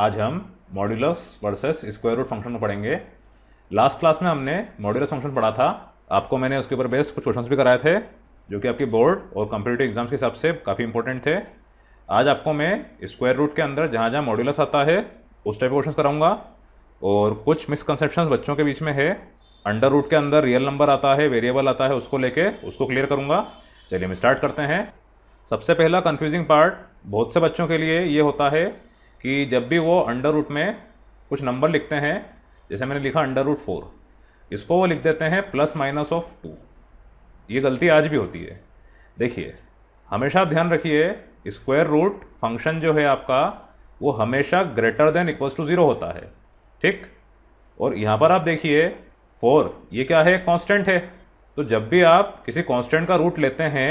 आज हम modulus versus square root function को पढ़ेंगे लास्ट क्लास में हमने मॉड्यूलस फंक्शन पढ़ा था आपको मैंने उसके ऊपर बेस्ट कुछ क्वेश्चंस भी कराए थे जो कि आपके बोर्ड और कंपिटेटिव एग्जाम्स के हिसाब से काफ़ी इंपॉर्टेंट थे आज आपको मैं स्क्वायर रूट के अंदर जहाँ जहाँ मॉड्यूलस आता है उस टाइप के क्वेश्चन कराऊंगा और कुछ मिसकनसेप्शन बच्चों के बीच में है अंडर रूट के अंदर रियल नंबर आता है वेरिएबल आता है उसको लेके उसको क्लियर करूँगा चलिए हम स्टार्ट करते हैं सबसे पहला कन्फ्यूजिंग पार्ट बहुत से बच्चों के लिए ये होता है कि जब भी वो अंडर रूट में कुछ नंबर लिखते हैं जैसे मैंने लिखा अंडर रूट फोर इसको वो लिख देते हैं प्लस माइनस ऑफ टू ये गलती आज भी होती है देखिए हमेशा आप ध्यान रखिए स्क्वायर रूट फंक्शन जो है आपका वो हमेशा greater than equals to zero होता है ठीक और यहाँ पर आप देखिए फोर ये क्या है कांस्टेंट है तो जब भी आप किसी कांस्टेंट का रूट लेते हैं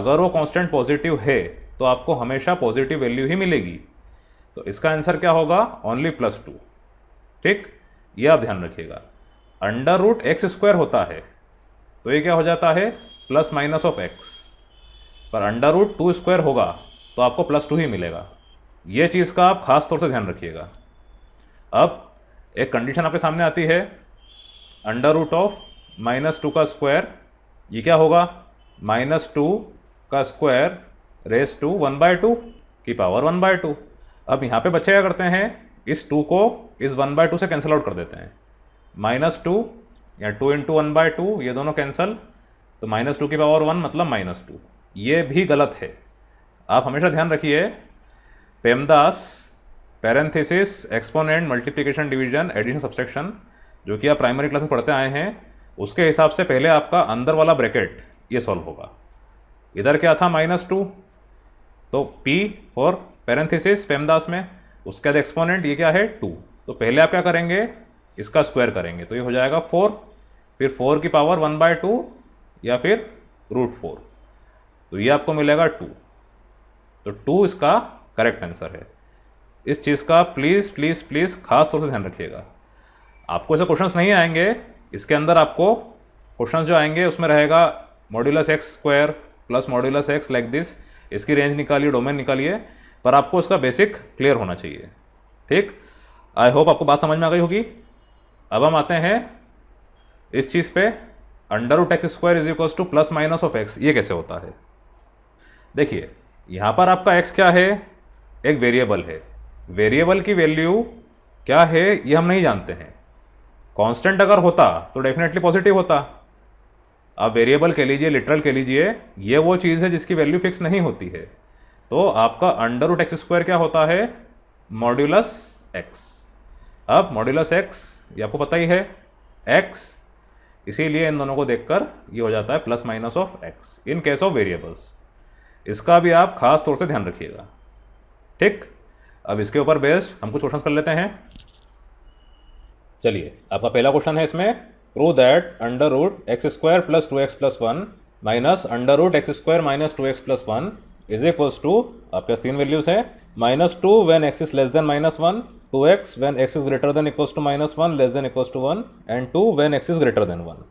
अगर वो कांस्टेंट पॉजिटिव है तो आपको हमेशा पॉजिटिव वैल्यू ही मिलेगी तो इसका आंसर क्या होगा ओनली प्लस टू ठीक ये आप ध्यान रखिएगा अंडर रूट एक्स स्क्वायर होता है तो ये क्या हो जाता है प्लस माइनस ऑफ एक्स पर अंडर रूट टू स्क्वायर होगा तो आपको प्लस टू ही मिलेगा ये चीज़ का आप खास तौर से ध्यान रखिएगा अब एक कंडीशन आपके सामने आती है under root of minus two का स्क्वायर ये क्या होगा माइनस टू का square raise to one by two की पावर वन बाय टू अब यहाँ पे बच्चे क्या करते हैं इस टू को इस वन बाय टू से कैंसिल आउट कर देते हैं माइनस टू या two into one by two ये दोनों कैंसिल तो माइनस टू की पावर वन मतलब माइनस टू ये भी गलत है आप हमेशा ध्यान रखिए PEMDAS parenthesis exponent multiplication division addition subtraction जो कि आप प्राइमरी क्लास में पढ़ते आए हैं उसके हिसाब से पहले आपका अंदर वाला ब्रैकेट ये सॉल्व होगा इधर क्या था माइनस टू तो पी फॉर पैरेंथिसिस पेमदास में उसके बाद एक्सपोनेंट ये क्या है टू तो पहले आप क्या करेंगे इसका स्क्वायर करेंगे तो ये हो जाएगा फोर फिर फोर की पावर वन बाय टू या फिर रूट फोर तो ये आपको मिलेगा टू तो टू इसका करेक्ट आंसर है इस चीज़ का प्लीज़ प्लीज़ प्लीज़ खास तौर से ध्यान रखिएगा आपको ऐसे क्वेश्चंस नहीं आएंगे इसके अंदर आपको क्वेश्चंस जो आएंगे उसमें रहेगा modulus X square plus modulus X like this इसकी रेंज निकालिए डोमेन निकालिए पर आपको इसका बेसिक क्लियर होना चाहिए ठीक आई होप आपको बात समझ में आ गई होगी अब हम आते हैं इस चीज़ पे under root x square is equals to plus minus of X ये कैसे होता है देखिए यहाँ पर आपका एक्स क्या है एक वेरिएबल है वेरिएबल की वैल्यू क्या है ये हम नहीं जानते हैं कांस्टेंट अगर होता तो डेफिनेटली पॉजिटिव होता आप वेरिएबल कह लीजिए लिटरल कह लीजिए ये वो चीज़ है जिसकी वैल्यू फिक्स नहीं होती है तो आपका अंडर रूट एक्स स्क्वायर क्या होता है मॉड्यूलस एक्स अब मॉड्यूलस एक्स ये आपको पता ही है एक्स इसीलिए इन दोनों को देखकर ये हो जाता है plus minus of X in case of variables इसका भी आप खास तौर से ध्यान रखिएगा ठीक अब इसके ऊपर बेस्ड हम कुछ क्वेश्चन कर लेते हैं चलिए आपका पहला क्वेश्चन है इसमें prove that under root x square plus two X plus one minus under root x square minus two X plus one is equals to आपके पास तीन वैल्यूज हैं minus two when X is less than minus one two X when X is greater than equals to minus one less than equals to one and two when X is greater than one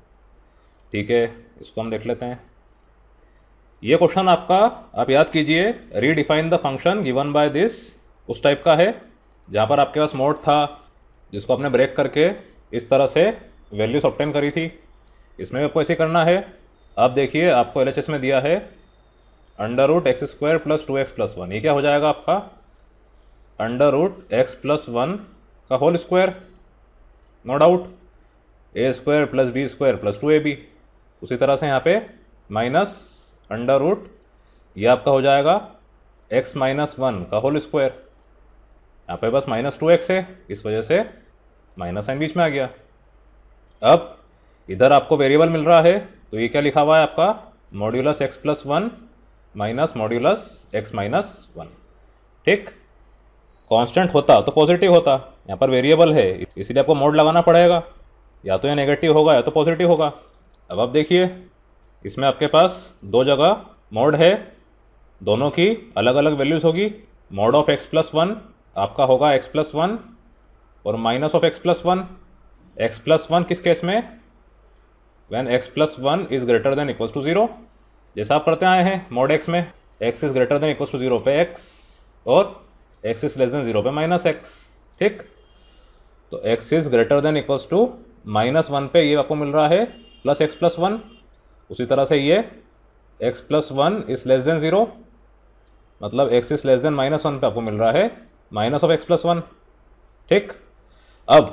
ठीक है इसको हम देख लेते हैं ये question आपका आप याद कीजिए redefine the function given by this उस टाइप का है जहाँ पर आपके पास मोड था जिसको आपने ब्रेक करके इस तरह से वैल्यूज ऑप्टेन करी थी इसमें भी आपको ऐसे करना है आप देखिए आपको एल में दिया है under root x square plus two X plus one ये क्या हो जाएगा आपका under root x plus one का whole square no doubt A square plus B square plus two A B उसी तरह से यहाँ पे माइनस अंडर रूट ये आपका हो जाएगा एक्स माइनस वन का होल स्क्वायर यहाँ पे बस माइनस टू एक्स है इस वजह से माइनस एन बीच में आ गया अब इधर आपको वेरिएबल मिल रहा है तो ये क्या लिखा हुआ है आपका modulus x plus one minus modulus x minus one ठीक कांस्टेंट होता तो पॉजिटिव होता यहाँ पर वेरिएबल है इसीलिए आपको मोड लगाना पड़ेगा या तो ये नेगेटिव होगा या तो पॉजिटिव होगा अब आप देखिए इसमें आपके पास दो जगह मोड है दोनों की अलग अलग वैल्यूज़ होगी mod of x plus one आपका होगा एक्स प्लस वन और minus of x plus one x plus one किस केस में when x plus one is greater than equals to zero जैसा आप पढ़ते आए हैं मॉड एक्स में x is greater than equal to zero पे एक्स और x is less than zero पे माइनस एक्स ठीक तो x is greater than equal to minus one पे ये आपको मिल रहा है प्लस एक्स प्लस वन उसी तरह से ये x plus one is less than zero मतलब x is less than minus one पे आपको मिल रहा है minus of x plus one ठीक अब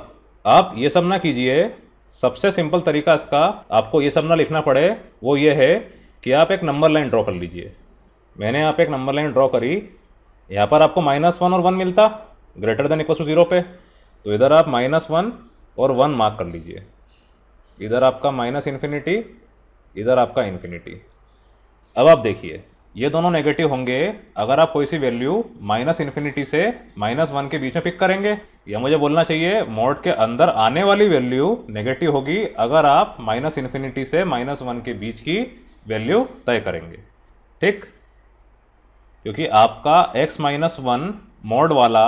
आप ये सब ना कीजिए सबसे सिंपल तरीका इसका आपको ये सब ना लिखना पड़े वो ये है कि आप एक नंबर लाइन ड्रॉ कर लीजिए मैंने यहाँ पे एक नंबर लाइन ड्रॉ करी यहाँ पर आपको माइनस वन और वन मिलता greater than equal to zero पे तो इधर आप माइनस वन और वन मार्क कर लीजिए इधर आपका माइनस इन्फिनिटी इधर आपका इन्फिनिटी अब आप देखिए ये दोनों नेगेटिव होंगे अगर आप कोई सी वैल्यू माइनस इन्फिनिटी से माइनस वन के बीच में पिक करेंगे या मुझे बोलना चाहिए मोड के अंदर आने वाली वैल्यू नेगेटिव होगी अगर आप माइनस इन्फिनिटी से माइनस वन के बीच की वैल्यू तय करेंगे ठीक क्योंकि आपका x माइनस वन मोड वाला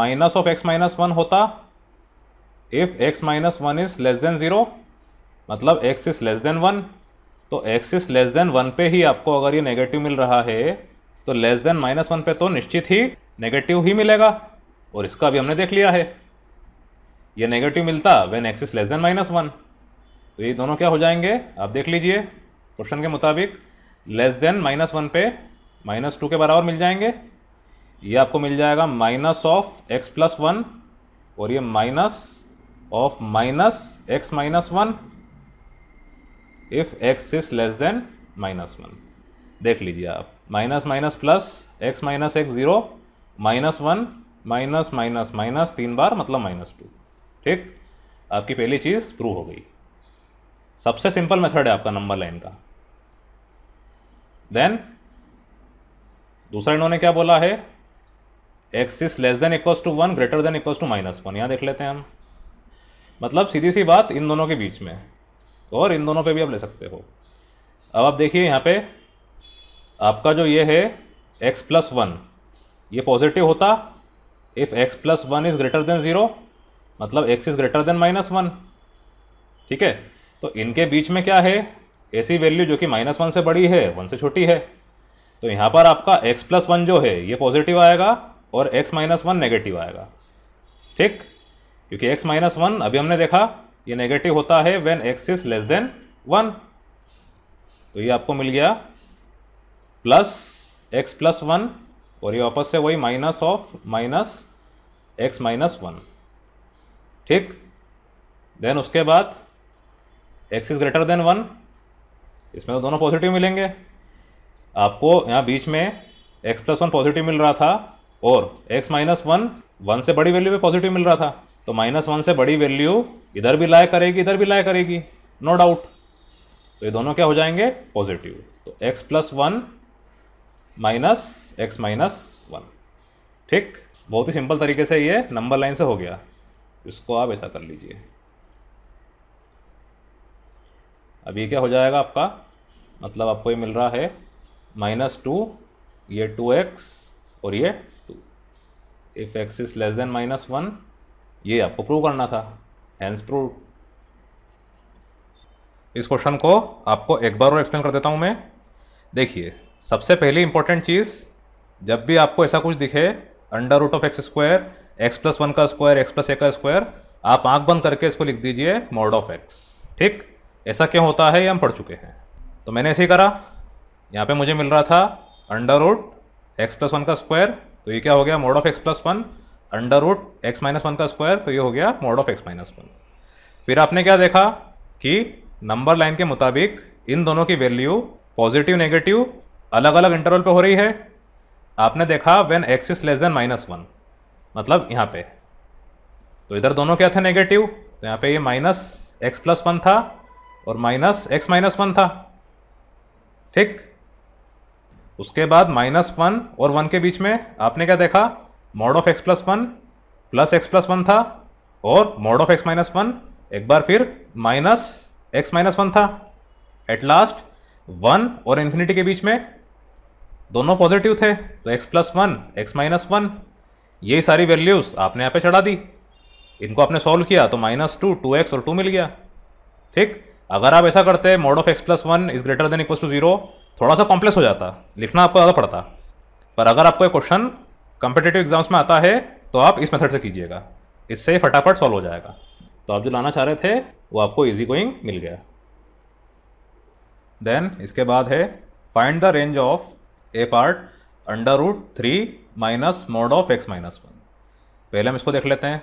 minus of x minus one होता if x minus one is less than zero मतलब x is less than one तो x is less than one पे ही आपको अगर ये नेगेटिव मिल रहा है तो लेस देन माइनस वन पे तो निश्चित ही नेगेटिव ही मिलेगा और इसका भी हमने देख लिया है ये नेगेटिव मिलता when x is less than minus one तो ये दोनों क्या हो जाएंगे आप देख लीजिए क्वेश्चन के मुताबिक लेस देन माइनस वन पे माइनस टू के बराबर मिल जाएंगे ये आपको मिल जाएगा minus of x plus one और ये minus of minus x minus one if x is less than minus one देख लीजिए आप minus minus plus x minus x zero minus one minus minus minus तीन बार मतलब माइनस टू ठीक आपकी पहली चीज़ प्रूव हो गई सबसे सिंपल मेथड है आपका नंबर लाइन का देन दूसरा इन्होंने क्या बोला है x is less than equals to one greater than equals to minus one यहाँ देख लेते हैं हम मतलब सीधी सी बात इन दोनों के बीच में और इन दोनों पे भी आप ले सकते हो अब आप देखिए यहाँ पे आपका जो ये है एक्स प्लस वन ये पॉजिटिव होता if x plus one is greater than zero मतलब x is greater than minus one ठीक है तो इनके बीच में क्या है ऐसी वैल्यू जो कि माइनस वन से बड़ी है वन से छोटी है तो यहाँ पर आपका एक्स प्लस वन जो है ये पॉजिटिव आएगा और एक्स माइनस वन नेगेटिव आएगा ठीक क्योंकि एक्स माइनस वन अभी हमने देखा ये नेगेटिव होता है when x is less than one तो ये आपको मिल गया प्लस एक्स प्लस वन और ये वापस से वही minus of minus x minus one ठीक देन उसके बाद x is greater than one इसमें तो दोनों पॉजिटिव मिलेंगे आपको यहाँ बीच में एक्स प्लस वन पॉजिटिव मिल रहा था और एक्स माइनस वन वन से बड़ी वैल्यू पे पॉजिटिव मिल रहा था तो माइनस वन से बड़ी वैल्यू इधर भी लाया करेगी इधर भी लाया करेगी नो डाउट तो ये दोनों क्या हो जाएंगे पॉजिटिव तो x plus one minus x minus one ठीक बहुत ही सिंपल तरीके से ये नंबर लाइन से हो गया इसको आप ऐसा कर लीजिए अब ये क्या हो जाएगा आपका मतलब आपको ये मिल रहा है माइनस टू ये टू एक्स और ये two if x is less than minus one ये आपको प्रूव करना था हैंस प्रूव इस क्वेश्चन को आपको एक बार और एक्सप्लेन कर देता हूँ मैं देखिए सबसे पहली इंपॉर्टेंट चीज़ जब भी आपको ऐसा कुछ दिखे under root of x square x plus one का स्क्वायर एक्स प्लस ए का स्क्वायर आप आंख बंद करके इसको लिख दीजिए मोड ऑफ एक्स ठीक ऐसा क्यों होता है ये हम पढ़ चुके हैं तो मैंने ऐसे ही करा यहाँ पे मुझे मिल रहा था under root x plus one का स्क्वायर तो ये क्या हो गया mod of x plus one under root x minus one का स्क्वायर तो ये हो गया mod of x minus one फिर आपने क्या देखा कि नंबर लाइन के मुताबिक इन दोनों की वैल्यू पॉजिटिव नेगेटिव अलग अलग इंटरवल पर हो रही है आपने देखा when x is less than minus one मतलब यहाँ पे तो इधर दोनों क्या थे नेगेटिव तो यहाँ पे ये माइनस एक्स प्लस वन था और माइनस एक्स माइनस वन था ठीक उसके बाद माइनस वन और वन के बीच में आपने क्या देखा mod of x plus one plus x plus one था और mod of x minus one एक बार फिर माइनस एक्स माइनस वन था एट लास्ट वन और इन्फिनिटी के बीच में दोनों पॉजिटिव थे तो x plus one x minus one यही सारी वैल्यूज़ आपने यहाँ पे चढ़ा दी इनको आपने सॉल्व किया तो माइनस टू टू एक्स और टू मिल गया ठीक अगर आप ऐसा करते mod of x plus one is greater than equal to zero थोड़ा सा कॉम्प्लेक्स हो जाता लिखना आपको ज़्यादा पड़ता पर अगर आपको क्वेश्चन कंपिटेटिव एग्जाम्स में आता है तो आप इस मेथड से कीजिएगा इससे फटाफट सॉल्व हो जाएगा तो आप जो लाना चाह रहे थे वो आपको ईजी गोइंग मिल गया देन इसके बाद है find the range of a part under root three minus mod of x minus one पहले हम इसको देख लेते हैं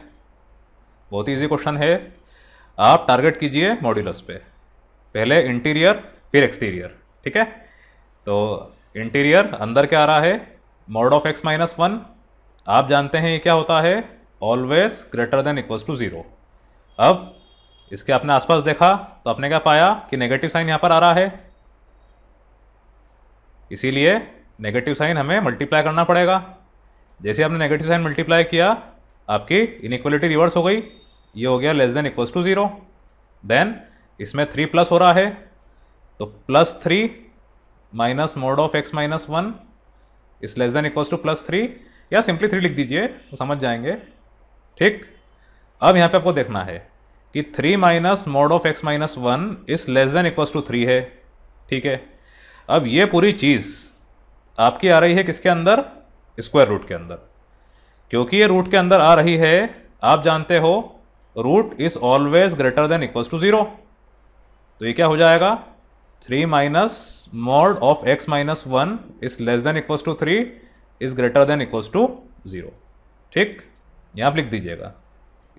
बहुत ही ईजी क्वेश्चन है आप टारगेट कीजिए मॉड्यूलस पे पहले इंटीरियर फिर एक्सटीरियर ठीक है तो इंटीरियर अंदर क्या आ रहा है mod of x minus one आप जानते हैं ये क्या होता है always greater than equals to zero अब इसके आपने आसपास देखा तो आपने क्या पाया कि नेगेटिव साइन यहाँ पर आ रहा है इसीलिए नेगेटिव साइन हमें मल्टीप्लाई करना पड़ेगा जैसे आपने नेगेटिव साइन मल्टीप्लाई किया आपकी इनक्वलिटी रिवर्स हो गई ये हो गया less than equals to zero then इसमें थ्री प्लस हो रहा है तो plus three minus mod of x minus one is less than equals to plus three या सिंपली थ्री लिख दीजिए तो समझ जाएंगे ठीक अब यहाँ पे आपको देखना है कि three minus mod of x minus one is less than equals to three है ठीक है अब ये पूरी चीज़ आपकी आ रही है किसके अंदर स्क्वायर रूट के अंदर क्योंकि ये रूट के अंदर आ रही है आप जानते हो root is always greater than equals to zero तो ये क्या हो जाएगा three minus mod of x minus one is less than equal to three is greater than equal to zero ठीक यहाँ आप लिख दीजिएगा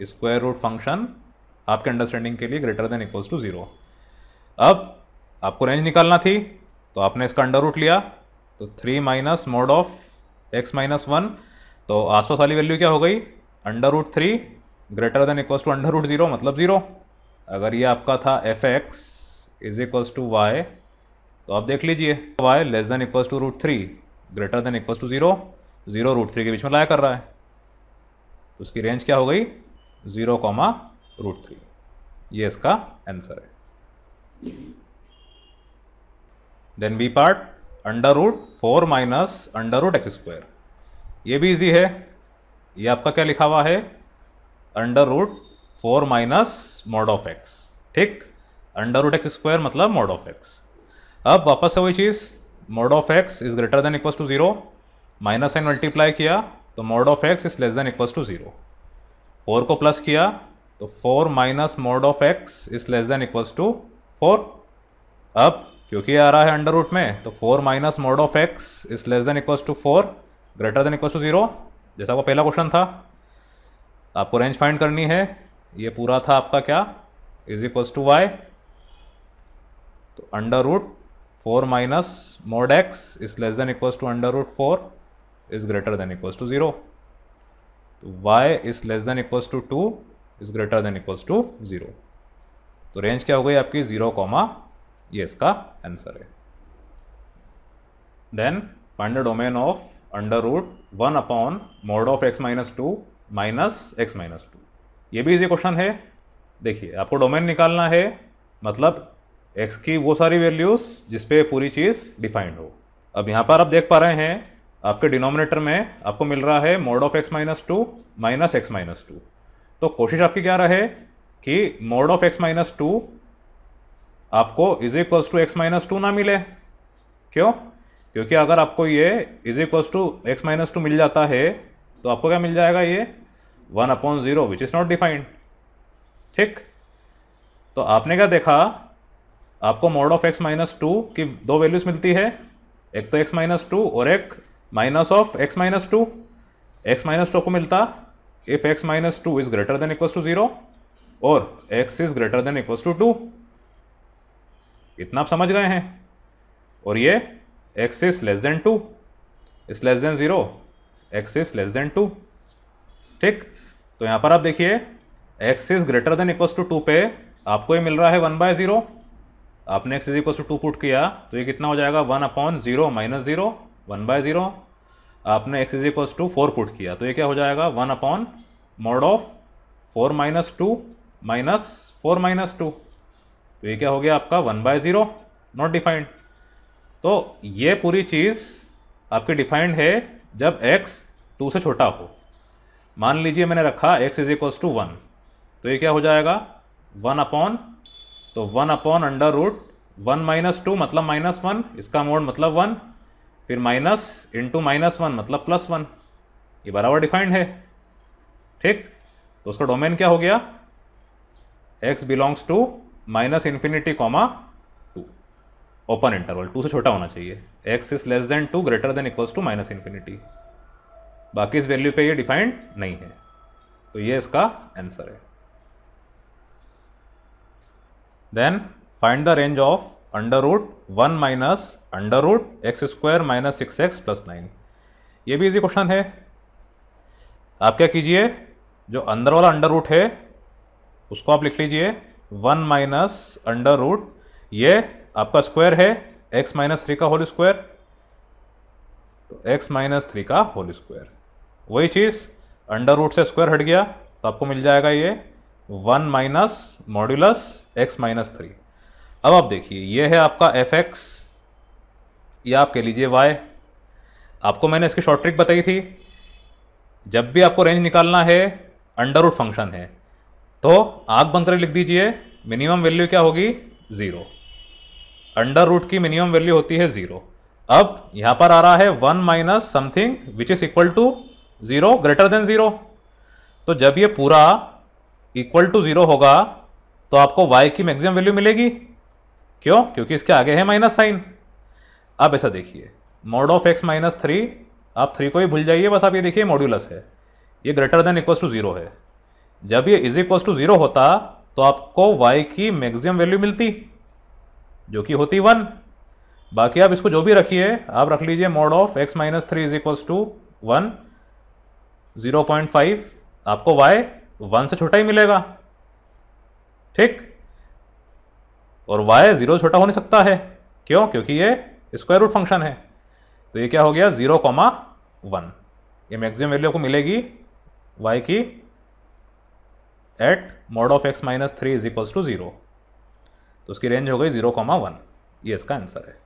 स्क्वायर रूट फंक्शन आपके अंडरस्टैंडिंग के लिए greater than equal to zero अब आपको रेंज निकालना थी तो आपने इसका अंडर रूट लिया तो three minus mod of x minus one तो आसपास वाली वैल्यू क्या हो गई under root three greater than equal to under root zero मतलब ज़ीरो अगर ये आपका था f x is equals to y तो आप देख लीजिए y less than equals to root three greater than equals to zero zero root three के बीच में लाया कर रहा है तो उसकी रेंज क्या हो गई ज़ीरो कॉमा रूट थ्री ये इसका आंसर है then b part under root four minus under root x square ये भी इजी है ये आपका क्या लिखा हुआ है under root four minus mod of x ठीक अंडर रूट एक्स स्क्वायर मतलब मॉड ऑफ एक्स अब वापस से वही चीज़ mod of x is greater than equal to zero minus sign multiply किया तो mod of x is less than equal to zero four को प्लस किया तो four minus mod of x is less than equal to four अब क्योंकि आ रहा है अंडर रूट में तो four minus mod of x is less than equal to four greater than equal to zero जैसा आपका पहला क्वेश्चन था आपको रेंज फाइंड करनी है ये पूरा था आपका क्या इज इक्वल्स टू वाई तो under root four minus mod x is less than equals to under root four is greater than equals to zero तो y is less than equals to two is greater than equals to zero तो range क्या हो गई आपकी zero comma ये इसका answer है then find domain of under root one upon mod of x minus two minus x minus two ये भी इजी क्वेश्चन है देखिए आपको डोमेन निकालना है मतलब एक्स की वो सारी वैल्यूज़ जिसपे पूरी चीज़ डिफाइंड हो अब यहाँ पर आप देख पा रहे हैं आपके डिनोमिनेटर में आपको मिल रहा है mod of x minus two minus x minus two तो कोशिश आपकी क्या रहे कि mod of x minus two आपको is equals to x minus two ना मिले क्यों क्योंकि अगर आपको ये is equals to x minus two मिल जाता है तो आपको क्या मिल जाएगा ये one upon zero which is not defined ठीक तो आपने क्या देखा आपको mod of x minus two की दो वैल्यूज़ मिलती है एक तो एक्स माइनस टू और एक minus of x minus two x minus two को मिलता if x minus two is greater than equal to zero और x is greater than equal to two इतना आप समझ गए हैं और ये x is less than two is less than zero x is less than two ठीक तो यहाँ पर आप देखिए x is greater than equals to two पे आपको ये मिल रहा है वन बाय ज़ीरो आपने x is equals to two put किया तो ये कितना हो जाएगा one upon zero minus zero one by zero आपने x is equals to four put किया तो ये क्या हो जाएगा one upon mod of four minus two minus four minus two तो ये क्या हो गया आपका one by zero not defined तो ये पूरी चीज़ आपकी डिफाइंड है जब x टू से छोटा हो मान लीजिए मैंने रखा x is equals to one तो ये क्या हो जाएगा वन अपॉन तो one upon under root one minus two मतलब माइनस वन इसका मोड मतलब वन फिर माइनस इंटू माइनस वन मतलब प्लस वन ये बराबर डिफाइंड है ठीक तो उसका डोमेन क्या हो गया x belongs to minus infinity comma two open interval two से छोटा होना चाहिए x is less than two greater than equals to minus infinity बाकी इस वैल्यू पे ये डिफाइंड नहीं है तो ये इसका आंसर है then find the range of under root one minus under root x square minus six x plus nine ये भी इजी क्वेश्चन है आप क्या कीजिए जो अंदर वाला अंडर रूट है उसको आप लिख लीजिए वन माइनस अंडर रूट ये आपका स्क्वायर है एक्स माइनस थ्री का होल स्क्वायर तो एक्स माइनस थ्री का होल स्क्वायर वही चीज़ अंडर रूट से स्क्वायर हट गया तो आपको मिल जाएगा ये one minus modulus x minus three अब आप देखिए ये है आपका एफ एक्स या आप कह लीजिए वाई आपको मैंने इसकी शॉर्ट ट्रिक बताई थी जब भी आपको रेंज निकालना है अंडर रूट फंक्शन है तो आग बंद कर लिख दीजिए मिनिमम वैल्यू क्या होगी ज़ीरो अंडर रूट की मिनिमम वैल्यू होती है ज़ीरो अब यहाँ पर आ रहा है one minus something which is equal to zero greater than zero तो जब ये पूरा इक्वल टू ज़ीरो होगा तो आपको y की मैक्सिमम वैल्यू मिलेगी क्यों क्योंकि इसके आगे है माइनस साइन अब ऐसा देखिए mod of x minus three आप थ्री को ही भूल जाइए बस आप ये देखिए मॉड्यूलस है ये greater than equal to zero है जब ये इज इक्वल टू ज़ीरो होता तो आपको y की मैक्सिमम वैल्यू मिलती जो कि होती वन बाकी आप इसको जो भी रखिए आप रख लीजिए mod of x minus three is equal to one 0.5 आपको y वन से छोटा ही मिलेगा ठीक और y जीरो छोटा हो नहीं सकता है क्यों क्योंकि ये स्क्वायर रूट फंक्शन है तो ये क्या हो गया जीरो कॉमा वन ये मैक्सिमम वैल्यू आपको मिलेगी y की at mod of x minus three is equals to zero तो उसकी रेंज हो गई जीरो कॉमा वन ये इसका आंसर है